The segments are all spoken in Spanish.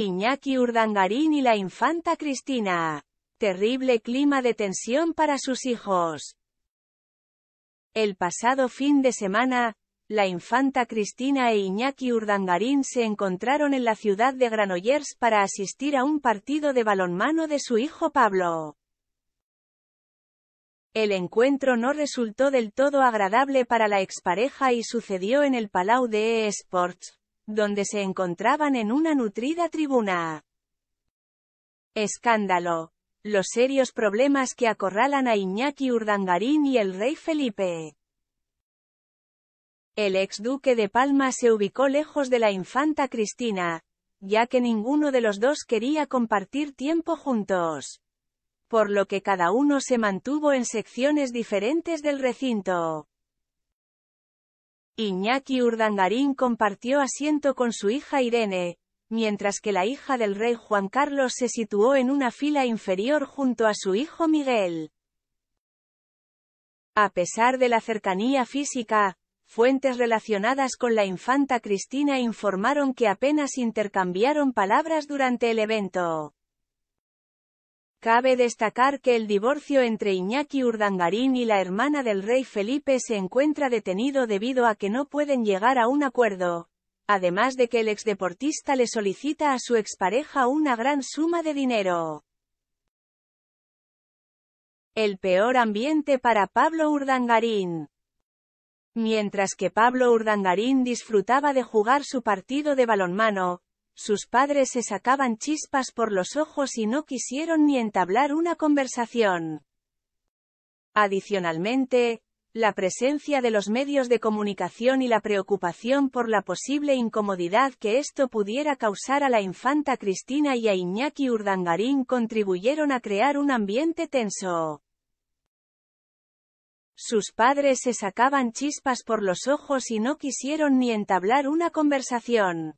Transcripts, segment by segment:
Iñaki Urdangarín y la infanta Cristina. Terrible clima de tensión para sus hijos. El pasado fin de semana, la infanta Cristina e Iñaki Urdangarín se encontraron en la ciudad de Granollers para asistir a un partido de balonmano de su hijo Pablo. El encuentro no resultó del todo agradable para la expareja y sucedió en el Palau de Esports donde se encontraban en una nutrida tribuna. Escándalo. Los serios problemas que acorralan a Iñaki Urdangarín y el rey Felipe. El ex duque de Palma se ubicó lejos de la infanta Cristina, ya que ninguno de los dos quería compartir tiempo juntos. Por lo que cada uno se mantuvo en secciones diferentes del recinto. Iñaki Urdangarín compartió asiento con su hija Irene, mientras que la hija del rey Juan Carlos se situó en una fila inferior junto a su hijo Miguel. A pesar de la cercanía física, fuentes relacionadas con la infanta Cristina informaron que apenas intercambiaron palabras durante el evento. Cabe destacar que el divorcio entre Iñaki Urdangarín y la hermana del rey Felipe se encuentra detenido debido a que no pueden llegar a un acuerdo. Además de que el exdeportista le solicita a su expareja una gran suma de dinero. El peor ambiente para Pablo Urdangarín. Mientras que Pablo Urdangarín disfrutaba de jugar su partido de balonmano, sus padres se sacaban chispas por los ojos y no quisieron ni entablar una conversación. Adicionalmente, la presencia de los medios de comunicación y la preocupación por la posible incomodidad que esto pudiera causar a la infanta Cristina y a Iñaki Urdangarín contribuyeron a crear un ambiente tenso. Sus padres se sacaban chispas por los ojos y no quisieron ni entablar una conversación.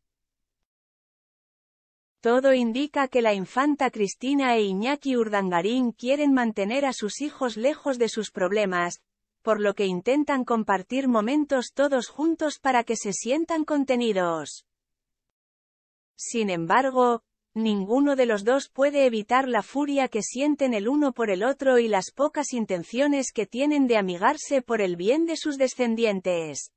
Todo indica que la infanta Cristina e Iñaki Urdangarín quieren mantener a sus hijos lejos de sus problemas, por lo que intentan compartir momentos todos juntos para que se sientan contenidos. Sin embargo, ninguno de los dos puede evitar la furia que sienten el uno por el otro y las pocas intenciones que tienen de amigarse por el bien de sus descendientes.